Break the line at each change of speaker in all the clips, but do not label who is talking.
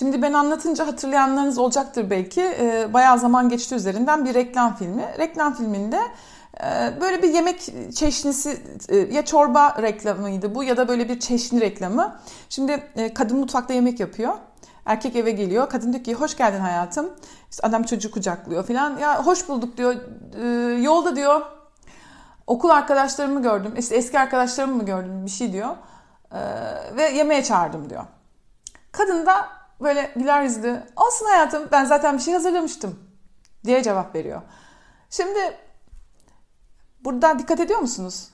Şimdi ben anlatınca hatırlayanlarınız olacaktır belki. E, bayağı zaman geçti üzerinden bir reklam filmi. Reklam filminde e, böyle bir yemek çeşnisi e, ya çorba reklamıydı bu ya da böyle bir çeşni reklamı. Şimdi e, kadın mutfakta yemek yapıyor. Erkek eve geliyor. Kadın diyor ki hoş geldin hayatım. İşte adam çocuğu kucaklıyor falan. Ya hoş bulduk diyor. E, yolda diyor okul arkadaşlarımı gördüm. İşte eski arkadaşlarımı mı gördüm bir şey diyor. E, ve yemeğe çağırdım diyor. Kadın da böyle güler yüzlü olsun hayatım ben zaten bir şey hazırlamıştım diye cevap veriyor. Şimdi burada dikkat ediyor musunuz?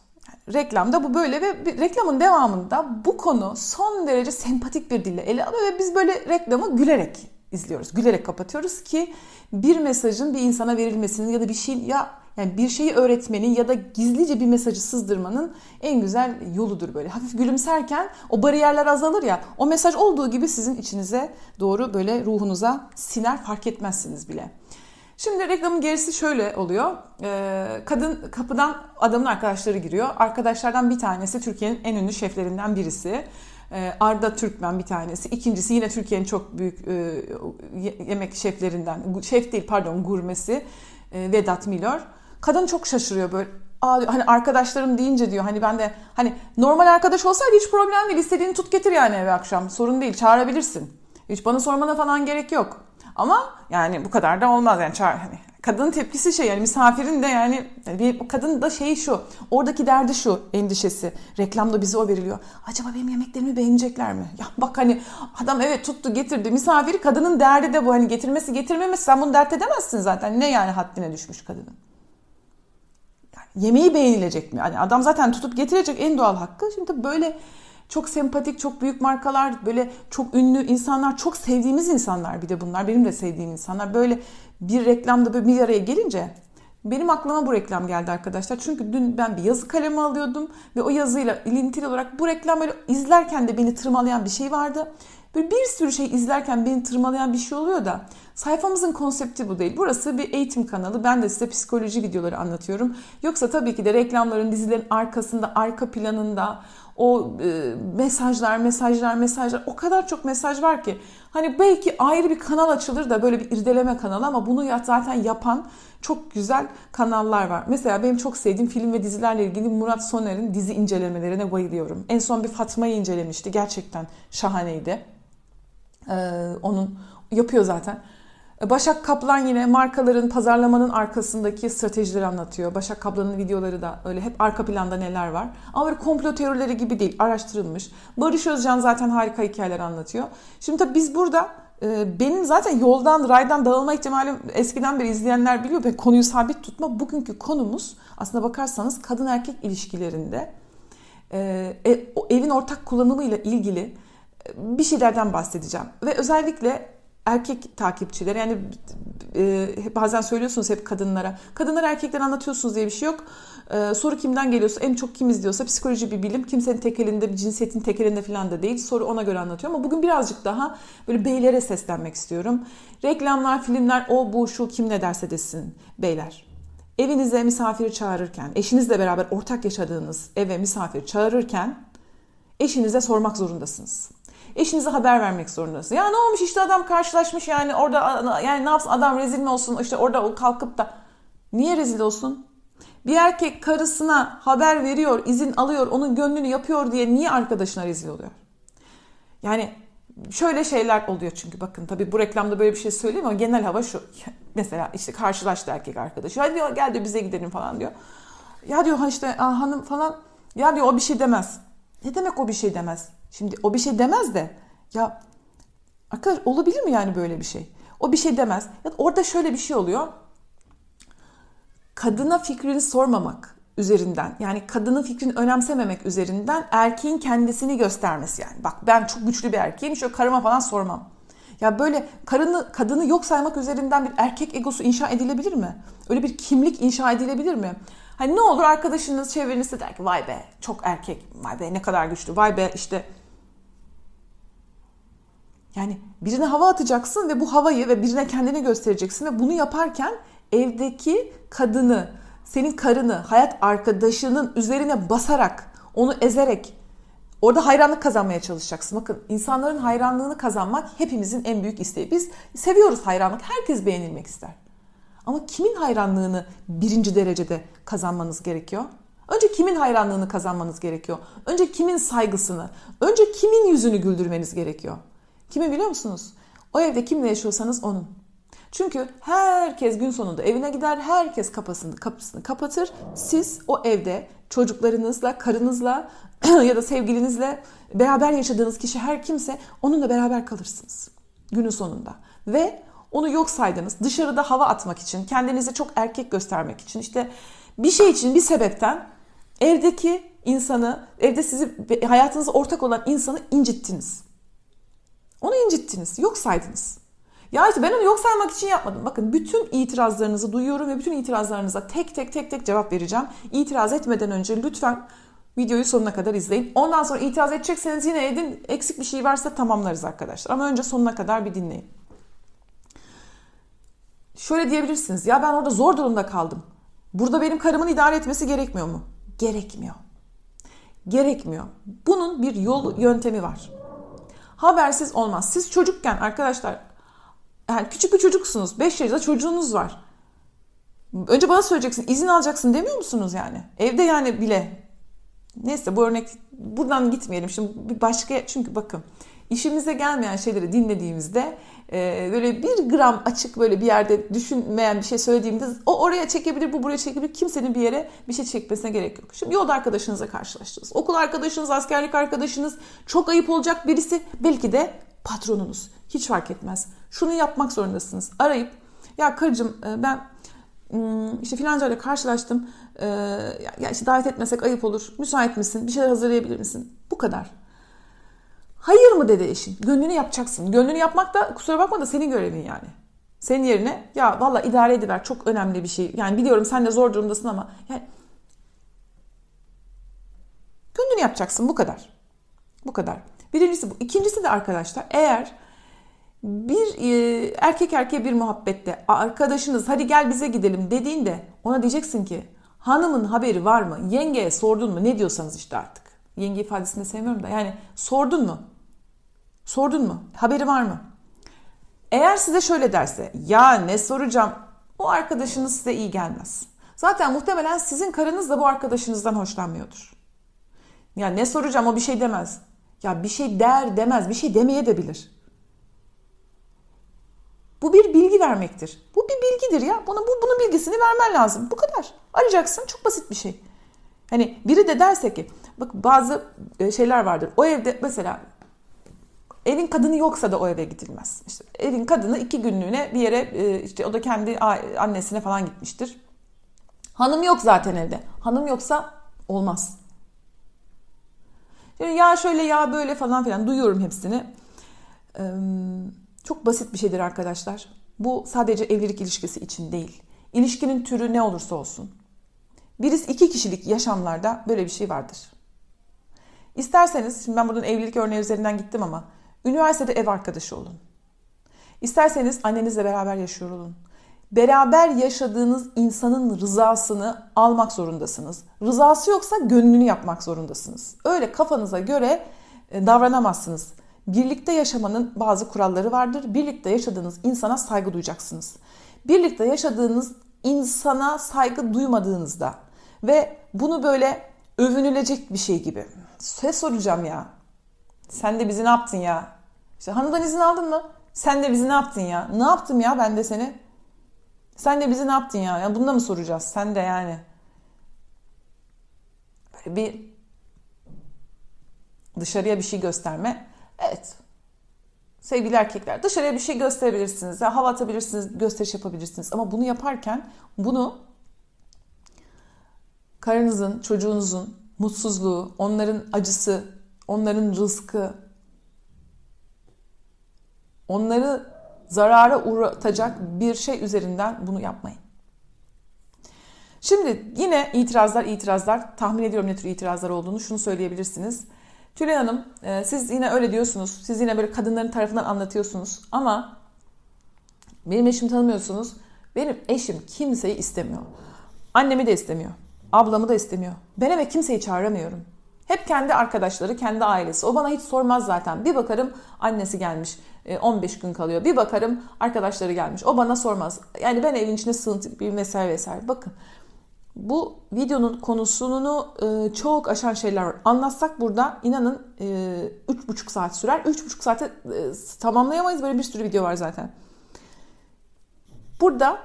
Reklamda bu böyle ve reklamın devamında bu konu son derece sempatik bir dille ele alıyor ve biz böyle reklamı gülerek izliyoruz. Gülerek kapatıyoruz ki bir mesajın bir insana verilmesinin ya da bir şeyin ya yani bir şeyi öğretmenin ya da gizlice bir mesajı sızdırmanın en güzel yoludur böyle. Hafif gülümserken o bariyerler azalır ya. O mesaj olduğu gibi sizin içinize doğru böyle ruhunuza siner fark etmezsiniz bile. Şimdi reklamın gerisi şöyle oluyor. Ee, kadın kapıdan adamın arkadaşları giriyor. Arkadaşlardan bir tanesi Türkiye'nin en ünlü şeflerinden birisi. Ee, Arda Türkmen bir tanesi. İkincisi yine Türkiye'nin çok büyük e, yemek şeflerinden, şef değil pardon gurmesi e, Vedat Milor. Kadın çok şaşırıyor böyle. Aa, hani arkadaşlarım deyince diyor hani ben de hani normal arkadaş olsaydı hiç problem değil istediğini tut getir yani eve akşam sorun değil çağırabilirsin. Hiç bana sormana falan gerek yok. Ama yani bu kadar da olmaz yani çağır hani kadının tepkisi şey yani misafirin de yani hani bir kadın da şey şu oradaki derdi şu endişesi reklamda bize o veriliyor acaba benim yemeklerimi beğenecekler mi ya bak hani adam evet tuttu getirdi misafiri kadının derdi de bu hani getirmesi getirmemesi sen bunu dert edemezsin zaten ne yani haddine düşmüş kadının yemeği beğenilecek mi? Hani adam zaten tutup getirecek en doğal hakkı. Şimdi böyle çok sempatik, çok büyük markalar, böyle çok ünlü insanlar, çok sevdiğimiz insanlar bir de bunlar. Benim de sevdiğim insanlar. Böyle bir reklamda böyle bir araya gelince benim aklıma bu reklam geldi arkadaşlar. Çünkü dün ben bir yazı kalemi alıyordum ve o yazıyla ilintili olarak bu reklam böyle izlerken de beni tırmalayan bir şey vardı. Böyle bir sürü şey izlerken beni tırmalayan bir şey oluyor da Sayfamızın konsepti bu değil. Burası bir eğitim kanalı. Ben de size psikoloji videoları anlatıyorum. Yoksa tabii ki de reklamların, dizilerin arkasında, arka planında o e, mesajlar, mesajlar, mesajlar. O kadar çok mesaj var ki. Hani belki ayrı bir kanal açılır da böyle bir irdeleme kanalı ama bunu zaten yapan çok güzel kanallar var. Mesela benim çok sevdiğim film ve dizilerle ilgili Murat Soner'in dizi incelemelerine bayılıyorum. En son bir Fatma'yı incelemişti. Gerçekten şahaneydi. Ee, onun yapıyor zaten. Başak Kaplan yine markaların pazarlamanın arkasındaki stratejileri anlatıyor. Başak Kaplan'ın videoları da öyle hep arka planda neler var. Ama böyle komplo teorileri gibi değil, araştırılmış. Barış Özcan zaten harika hikayeler anlatıyor. Şimdi tabii biz burada e, benim zaten yoldan, raydan dağılma ihtimalim eskiden beri izleyenler biliyor ve konuyu sabit tutma. Bugünkü konumuz aslında bakarsanız kadın erkek ilişkilerinde e, e, evin ortak kullanımıyla ilgili bir şeylerden bahsedeceğim. Ve özellikle erkek takipçiler yani e, bazen söylüyorsunuz hep kadınlara. Kadınlar erkekler anlatıyorsunuz diye bir şey yok. E, soru kimden geliyorsa en çok kim izliyorsa psikoloji bir bilim. Kimsenin tekelinde, cinsiyetin tekelinde falan da değil. Soru ona göre anlatıyor ama bugün birazcık daha böyle beylere seslenmek istiyorum. Reklamlar, filmler o bu şu kim ne derse desin beyler. Evinize misafiri çağırırken, eşinizle beraber ortak yaşadığınız eve misafir çağırırken eşinize sormak zorundasınız. Eşinize haber vermek zorundasınız. Ya ne olmuş işte adam karşılaşmış yani orada yani ne yapsın adam rezil mi olsun işte orada o kalkıp da niye rezil olsun? Bir erkek karısına haber veriyor, izin alıyor, onun gönlünü yapıyor diye niye arkadaşına rezil oluyor? Yani şöyle şeyler oluyor çünkü bakın tabii bu reklamda böyle bir şey söyleyeyim ama genel hava şu. Mesela işte karşılaştı erkek arkadaşı. Hadi diyor gel diyor bize gidelim falan diyor. Ya diyor işte hanım falan ya diyor o bir şey demez. Ne demek o bir şey demez? Şimdi o bir şey demez de ya arkadaş olabilir mi yani böyle bir şey? O bir şey demez. Ya orada şöyle bir şey oluyor. Kadına fikrini sormamak üzerinden yani kadının fikrini önemsememek üzerinden erkeğin kendisini göstermesi yani. Bak ben çok güçlü bir erkeğim şöyle karıma falan sormam. Ya böyle karını, kadını yok saymak üzerinden bir erkek egosu inşa edilebilir mi? Öyle bir kimlik inşa edilebilir mi? Hani ne olur arkadaşınız, çevrenizde der ki vay be çok erkek, vay be ne kadar güçlü, vay be işte. Yani birine hava atacaksın ve bu havayı ve birine kendini göstereceksin ve bunu yaparken evdeki kadını, senin karını, hayat arkadaşının üzerine basarak, onu ezerek Orada hayranlık kazanmaya çalışacaksın. Bakın insanların hayranlığını kazanmak hepimizin en büyük isteği. Biz seviyoruz hayranlık. Herkes beğenilmek ister. Ama kimin hayranlığını birinci derecede kazanmanız gerekiyor? Önce kimin hayranlığını kazanmanız gerekiyor? Önce kimin saygısını? Önce kimin yüzünü güldürmeniz gerekiyor? Kimi biliyor musunuz? O evde kimle yaşıyorsanız onun. Çünkü herkes gün sonunda evine gider, herkes kapısını, kapısını kapatır. Siz o evde çocuklarınızla, karınızla ya da sevgilinizle beraber yaşadığınız kişi her kimse onunla beraber kalırsınız günün sonunda. Ve onu yok saydınız. Dışarıda hava atmak için, kendinizi çok erkek göstermek için işte bir şey için bir sebepten evdeki insanı, evde sizi hayatınızı ortak olan insanı incittiniz. Onu incittiniz, yok saydınız. Ya işte ben onu yok saymak için yapmadım. Bakın bütün itirazlarınızı duyuyorum ve bütün itirazlarınıza tek tek tek tek cevap vereceğim. İtiraz etmeden önce lütfen videoyu sonuna kadar izleyin. Ondan sonra itiraz edecekseniz yine edin. Eksik bir şey varsa tamamlarız arkadaşlar. Ama önce sonuna kadar bir dinleyin şöyle diyebilirsiniz. Ya ben orada zor durumda kaldım. Burada benim karımın idare etmesi gerekmiyor mu? Gerekmiyor. Gerekmiyor. Bunun bir yol yöntemi var. Habersiz olmaz. Siz çocukken arkadaşlar yani küçük bir çocuksunuz. 5 yaşında çocuğunuz var. Önce bana söyleyeceksin izin alacaksın demiyor musunuz yani? Evde yani bile. Neyse bu örnek buradan gitmeyelim. Şimdi bir başka çünkü bakın işimize gelmeyen şeyleri dinlediğimizde e, böyle bir gram açık böyle bir yerde düşünmeyen bir şey söylediğimde o oraya çekebilir, bu buraya çekebilir. Kimsenin bir yere bir şey çekmesine gerek yok. Şimdi yolda arkadaşınızla karşılaştınız. Okul arkadaşınız, askerlik arkadaşınız, çok ayıp olacak birisi, belki de patronunuz. Hiç fark etmez. Şunu yapmak zorundasınız. Arayıp ya karıcığım e, ben işte filanca ile karşılaştım. E, ya işte davet etmesek ayıp olur. Müsait misin? Bir şeyler hazırlayabilir misin? Bu kadar. Hayır mı dedi eşin. Gönlünü yapacaksın. Gönlünü yapmak da kusura bakma da senin görevin yani. Senin yerine ya valla idare ediver çok önemli bir şey. Yani biliyorum sen de zor durumdasın ama yani gönlünü yapacaksın bu kadar. Bu kadar. Birincisi bu. İkincisi de arkadaşlar eğer bir e, erkek erkeğe bir muhabbette arkadaşınız hadi gel bize gidelim dediğinde ona diyeceksin ki hanımın haberi var mı? Yengeye sordun mu? Ne diyorsanız işte artık. Yenge ifadesini de sevmiyorum da yani sordun mu? Sordun mu? Haberi var mı? Eğer size şöyle derse ya ne soracağım Bu arkadaşınız size iyi gelmez. Zaten muhtemelen sizin karınız da bu arkadaşınızdan hoşlanmıyordur. Ya ne soracağım o bir şey demez. Ya bir şey der demez bir şey demeye de bilir. Bu bir bilgi vermektir. Bu bir bilgidir ya. Bunu, bu, bunun bilgisini vermen lazım. Bu kadar. Arayacaksın. Çok basit bir şey. Hani biri de derse ki bak bazı e, şeyler vardır. O evde mesela Evin kadını yoksa da o eve gidilmez. İşte evin kadını iki günlüğüne bir yere e, işte o da kendi annesine falan gitmiştir. Hanım yok zaten evde. Hanım yoksa olmaz. Yani Ya şöyle ya böyle falan filan duyuyorum hepsini. Çok basit bir şeydir arkadaşlar. Bu sadece evlilik ilişkisi için değil. İlişkinin türü ne olursa olsun. Birisi iki kişilik yaşamlarda böyle bir şey vardır. İsterseniz, şimdi ben buradan evlilik örneği üzerinden gittim ama Üniversitede ev arkadaşı olun. İsterseniz annenizle beraber yaşıyor olun. Beraber yaşadığınız insanın rızasını almak zorundasınız. Rızası yoksa gönlünü yapmak zorundasınız. Öyle kafanıza göre e, davranamazsınız. Birlikte yaşamanın bazı kuralları vardır. Birlikte yaşadığınız insana saygı duyacaksınız. Birlikte yaşadığınız insana saygı duymadığınızda ve bunu böyle övünülecek bir şey gibi. size soracağım ya. Sen de bizi ne yaptın ya? İşte hanımdan izin aldın mı? Sen de bizi ne yaptın ya? Ne yaptım ya ben de seni? Sen de bizi ne yaptın ya? ya bunda mı soracağız? Sen de yani. Böyle bir dışarıya bir şey gösterme. Evet. Sevgili erkekler dışarıya bir şey gösterebilirsiniz. Ya, hava atabilirsiniz, gösteriş yapabilirsiniz. Ama bunu yaparken bunu karınızın, çocuğunuzun mutsuzluğu, onların acısı, onların rızkı, Onları zarara uğratacak bir şey üzerinden bunu yapmayın. Şimdi yine itirazlar itirazlar. Tahmin ediyorum ne tür itirazlar olduğunu. Şunu söyleyebilirsiniz. Tülay Hanım e, siz yine öyle diyorsunuz. Siz yine böyle kadınların tarafından anlatıyorsunuz. Ama benim eşimi tanımıyorsunuz. Benim eşim kimseyi istemiyor. Annemi de istemiyor. Ablamı da istemiyor. Ben eve kimseyi çağıramıyorum. Hep kendi arkadaşları, kendi ailesi. O bana hiç sormaz zaten. Bir bakarım annesi gelmiş. 15 e, gün kalıyor. Bir bakarım arkadaşları gelmiş. O bana sormaz. Yani ben evin içine sığıntı bir vesaire vesaire. Bakın bu videonun konusunu e, çok aşan şeyler var. Anlatsak burada inanın e, 3,5 saat sürer. 3,5 saate e, tamamlayamayız. Böyle bir sürü video var zaten. Burada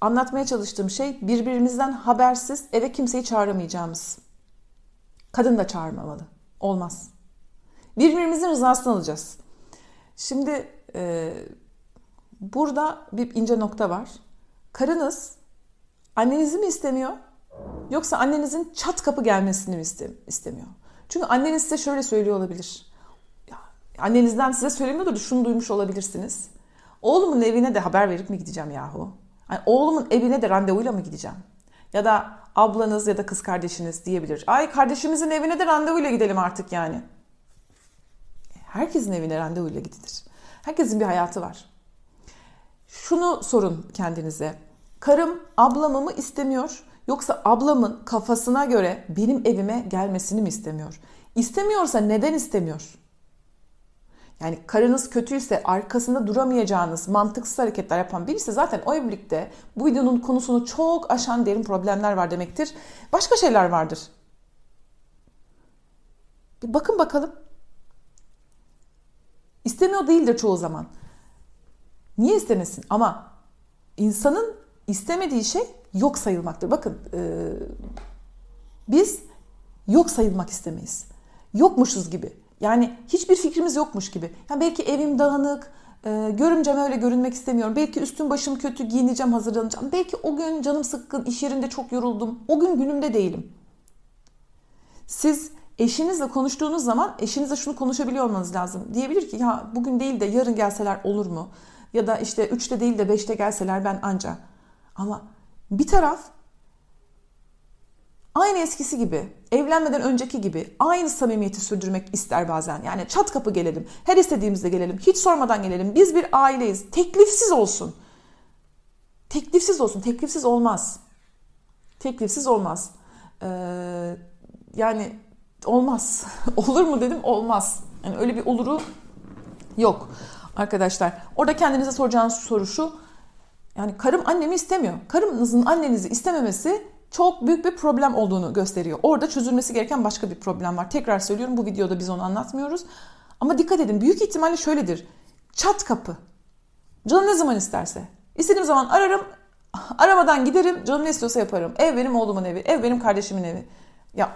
anlatmaya çalıştığım şey birbirimizden habersiz eve kimseyi çağıramayacağımız. Kadın da çağırmamalı. Olmaz. Birbirimizin rızasını alacağız. Şimdi e, burada bir ince nokta var. Karınız annenizi mi istemiyor yoksa annenizin çat kapı gelmesini mi istemiyor? Çünkü anneniz size şöyle söylüyor olabilir. Ya, annenizden size söylemiyordur da şunu duymuş olabilirsiniz. Oğlumun evine de haber verip mi gideceğim yahu? Yani oğlumun evine de randevuyla mı gideceğim? Ya da ablanız ya da kız kardeşiniz diyebilir. Ay kardeşimizin evine de randevuyla gidelim artık yani. Herkesin evine randevuyla gidilir. Herkesin bir hayatı var. Şunu sorun kendinize. Karım ablamı mı istemiyor yoksa ablamın kafasına göre benim evime gelmesini mi istemiyor? İstemiyorsa neden istemiyor? Yani karınız kötüyse arkasında duramayacağınız mantıksız hareketler yapan birisi zaten o evlilikte bu videonun konusunu çok aşan derin problemler var demektir. Başka şeyler vardır. Bir bakın bakalım İstemiyor değil de çoğu zaman. Niye istemesin? Ama insanın istemediği şey yok sayılmaktır. Bakın e, biz yok sayılmak istemeyiz. Yokmuşuz gibi. Yani hiçbir fikrimiz yokmuş gibi. Yani belki evim dağınık, e, görümcem öyle görünmek istemiyorum. Belki üstüm başım kötü, giyineceğim, hazırlanacağım. Belki o gün canım sıkkın, iş yerinde çok yoruldum. O gün günümde değilim. Siz eşinizle konuştuğunuz zaman eşinize şunu konuşabiliyor olmanız lazım. Diyebilir ki ya bugün değil de yarın gelseler olur mu? Ya da işte üçte değil de beşte gelseler ben anca. Ama bir taraf aynı eskisi gibi, evlenmeden önceki gibi aynı samimiyeti sürdürmek ister bazen. Yani çat kapı gelelim, her istediğimizde gelelim, hiç sormadan gelelim. Biz bir aileyiz. Teklifsiz olsun. Teklifsiz olsun. Teklifsiz olmaz. Teklifsiz olmaz. Ee, yani olmaz. Olur mu dedim olmaz. Yani öyle bir oluru yok arkadaşlar. Orada kendinize soracağınız soru şu. Yani karım annemi istemiyor. karımınızın annenizi istememesi çok büyük bir problem olduğunu gösteriyor. Orada çözülmesi gereken başka bir problem var. Tekrar söylüyorum bu videoda biz onu anlatmıyoruz. Ama dikkat edin büyük ihtimalle şöyledir. Çat kapı. Canım ne zaman isterse. İstediğim zaman ararım. Arabadan giderim. Canım ne istiyorsa yaparım. Ev benim oğlumun evi. Ev benim kardeşimin evi. Ya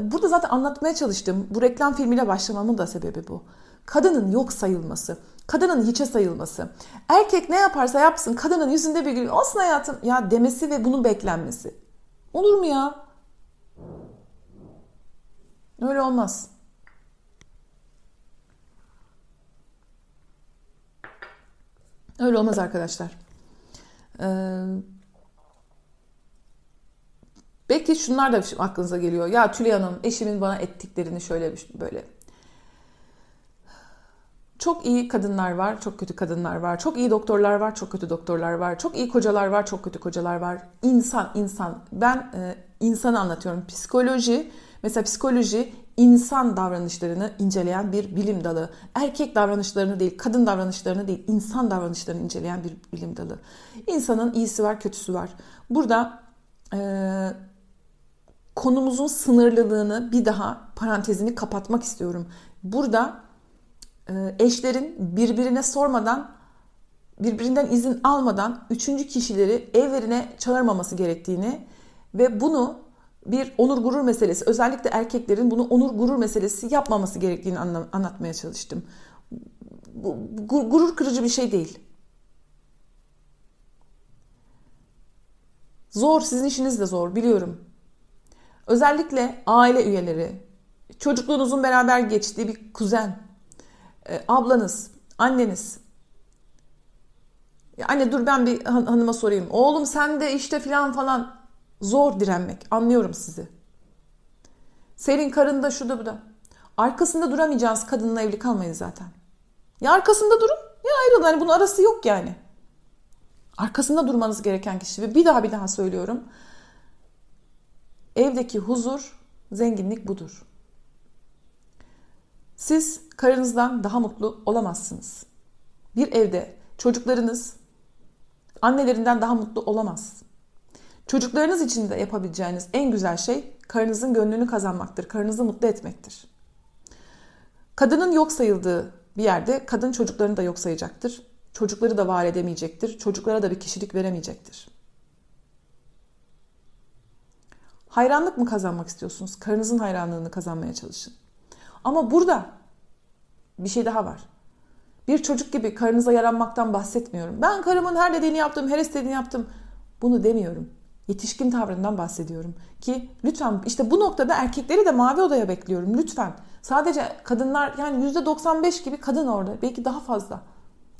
Burada zaten anlatmaya çalıştım. Bu reklam filmiyle başlamamın da sebebi bu. Kadının yok sayılması, kadının hiçe sayılması. Erkek ne yaparsa yapsın kadının yüzünde bir gün olsun hayatım ya demesi ve bunun beklenmesi. Olur mu ya? Öyle olmaz. Öyle olmaz arkadaşlar. Ee, Belki şunlar da aklınıza geliyor. Ya Tülay Hanım eşimin bana ettiklerini şöyle böyle. Çok iyi kadınlar var, çok kötü kadınlar var. Çok iyi doktorlar var, çok kötü doktorlar var. Çok iyi kocalar var, çok kötü kocalar var. İnsan, insan. Ben e, insanı anlatıyorum. Psikoloji, mesela psikoloji insan davranışlarını inceleyen bir bilim dalı. Erkek davranışlarını değil, kadın davranışlarını değil, insan davranışlarını inceleyen bir bilim dalı. İnsanın iyisi var, kötüsü var. Burada e, konumuzun sınırlılığını bir daha parantezini kapatmak istiyorum. Burada e, eşlerin birbirine sormadan, birbirinden izin almadan üçüncü kişileri evlerine çağırmaması gerektiğini ve bunu bir onur gurur meselesi, özellikle erkeklerin bunu onur gurur meselesi yapmaması gerektiğini anlatmaya çalıştım. Bu, gurur kırıcı bir şey değil. Zor, sizin işiniz de zor biliyorum. Özellikle aile üyeleri, çocukluğunuzun beraber geçtiği bir kuzen, e, ablanız, anneniz. Ya anne dur ben bir han- hanıma sorayım. Oğlum sen de işte filan falan. Zor direnmek. Anlıyorum sizi. Senin karın da şu bu da. Arkasında duramayacağınız kadınla evli kalmayın zaten. Ya arkasında durun ya ayrılın. Yani bunun arası yok yani. Arkasında durmanız gereken kişi. Ve bir daha bir daha söylüyorum. Evdeki huzur, zenginlik budur. Siz karınızdan daha mutlu olamazsınız. Bir evde çocuklarınız annelerinden daha mutlu olamaz. Çocuklarınız için de yapabileceğiniz en güzel şey karınızın gönlünü kazanmaktır, karınızı mutlu etmektir. Kadının yok sayıldığı bir yerde kadın çocuklarını da yok sayacaktır. Çocukları da var edemeyecektir. Çocuklara da bir kişilik veremeyecektir. Hayranlık mı kazanmak istiyorsunuz? Karınızın hayranlığını kazanmaya çalışın. Ama burada bir şey daha var. Bir çocuk gibi karınıza yaranmaktan bahsetmiyorum. Ben karımın her dediğini yaptım, her istediğini yaptım. Bunu demiyorum. Yetişkin tavrından bahsediyorum. Ki lütfen işte bu noktada erkekleri de mavi odaya bekliyorum. Lütfen. Sadece kadınlar yani %95 gibi kadın orada. Belki daha fazla.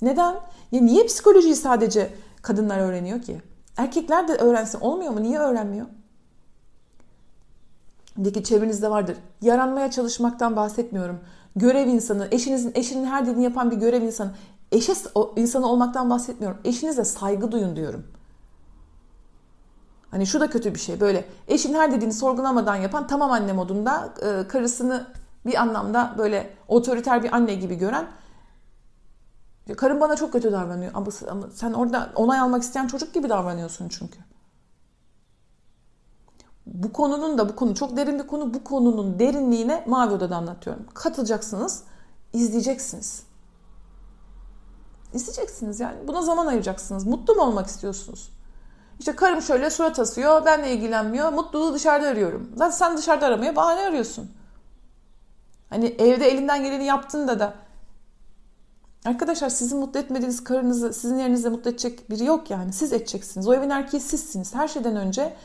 Neden? Ya niye psikolojiyi sadece kadınlar öğreniyor ki? Erkekler de öğrensin olmuyor mu? Niye öğrenmiyor? Deki çevrenizde vardır. Yaranmaya çalışmaktan bahsetmiyorum. Görev insanı, eşinizin eşinin her dediğini yapan bir görev insanı. Eşe insanı olmaktan bahsetmiyorum. Eşinize saygı duyun diyorum. Hani şu da kötü bir şey böyle. Eşin her dediğini sorgulamadan yapan tamam anne modunda e, karısını bir anlamda böyle otoriter bir anne gibi gören karım bana çok kötü davranıyor ama sen orada onay almak isteyen çocuk gibi davranıyorsun çünkü bu konunun da bu konu çok derin bir konu. Bu konunun derinliğine Mavi Oda'da anlatıyorum. Katılacaksınız, izleyeceksiniz. İsteyeceksiniz yani. Buna zaman ayıracaksınız. Mutlu mu olmak istiyorsunuz? İşte karım şöyle surat asıyor, benle ilgilenmiyor. Mutluluğu dışarıda arıyorum. Zaten sen dışarıda aramaya bahane arıyorsun. Hani evde elinden geleni yaptığında da Arkadaşlar sizi mutlu etmediğiniz karınızı sizin yerinizde mutlu edecek biri yok yani. Siz edeceksiniz. O evin erkeği sizsiniz. Her şeyden önce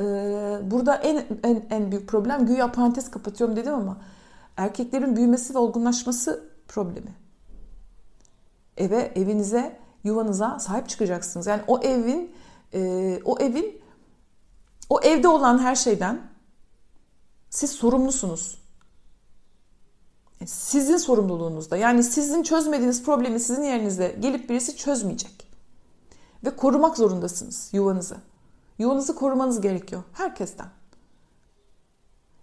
ee, burada en, en en büyük problem güya parantez kapatıyorum dedim ama erkeklerin büyümesi ve olgunlaşması problemi. Eve, evinize, yuvanıza sahip çıkacaksınız. Yani o evin e, o evin o evde olan her şeyden siz sorumlusunuz. Sizin sorumluluğunuzda. Yani sizin çözmediğiniz problemi sizin yerinizde gelip birisi çözmeyecek. Ve korumak zorundasınız yuvanızı. Yuvanızı korumanız gerekiyor. Herkesten.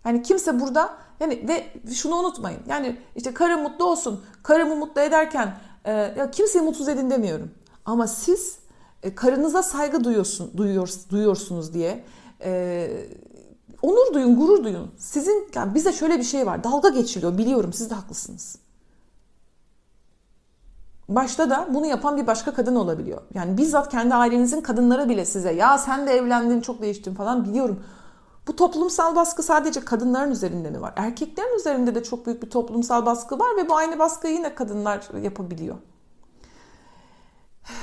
Yani kimse burada yani ve şunu unutmayın. Yani işte karım mutlu olsun. Karımı mutlu ederken e, ya kimseyi mutsuz edin demiyorum. Ama siz e, karınıza saygı duyuyorsun, duyuyor, duyuyorsunuz diye e, onur duyun, gurur duyun. Sizin yani bize şöyle bir şey var. Dalga geçiliyor biliyorum. Siz de haklısınız başta da bunu yapan bir başka kadın olabiliyor. Yani bizzat kendi ailenizin kadınları bile size ya sen de evlendin çok değiştin falan biliyorum. Bu toplumsal baskı sadece kadınların üzerinde mi var? Erkeklerin üzerinde de çok büyük bir toplumsal baskı var ve bu aynı baskıyı yine kadınlar yapabiliyor.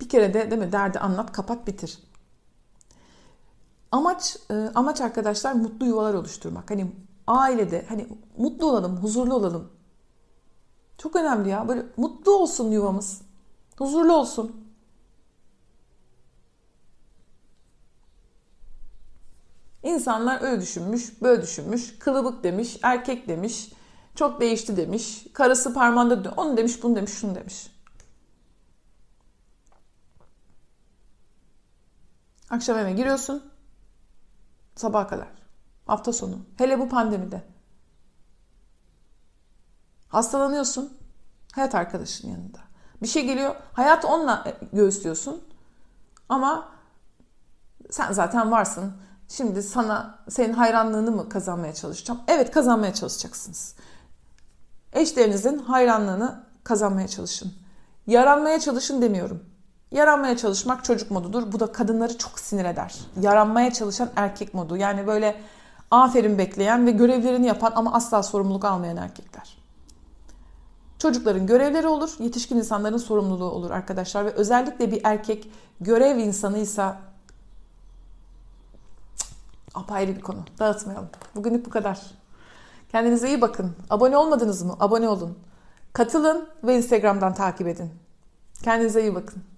Bir kere de değil mi derdi anlat kapat bitir. Amaç e, amaç arkadaşlar mutlu yuvalar oluşturmak. Hani ailede hani mutlu olalım, huzurlu olalım, çok önemli ya. Böyle mutlu olsun yuvamız. Huzurlu olsun. İnsanlar öyle düşünmüş, böyle düşünmüş, kılıbık demiş, erkek demiş, çok değişti demiş, karısı parmağında dönüyor. Onu demiş, bunu demiş, şunu demiş. Akşam eve giriyorsun, sabah kadar, hafta sonu. Hele bu pandemide. Hastalanıyorsun. Hayat arkadaşın yanında. Bir şey geliyor. Hayat onunla e, göğüslüyorsun. Ama sen zaten varsın. Şimdi sana senin hayranlığını mı kazanmaya çalışacağım? Evet kazanmaya çalışacaksınız. Eşlerinizin hayranlığını kazanmaya çalışın. Yaranmaya çalışın demiyorum. Yaranmaya çalışmak çocuk modudur. Bu da kadınları çok sinir eder. Yaranmaya çalışan erkek modu. Yani böyle aferin bekleyen ve görevlerini yapan ama asla sorumluluk almayan erkekler. Çocukların görevleri olur, yetişkin insanların sorumluluğu olur arkadaşlar ve özellikle bir erkek görev insanıysa apayrı bir konu. Dağıtmayalım. Bugünlük bu kadar. Kendinize iyi bakın. Abone olmadınız mı? Abone olun. Katılın ve Instagram'dan takip edin. Kendinize iyi bakın.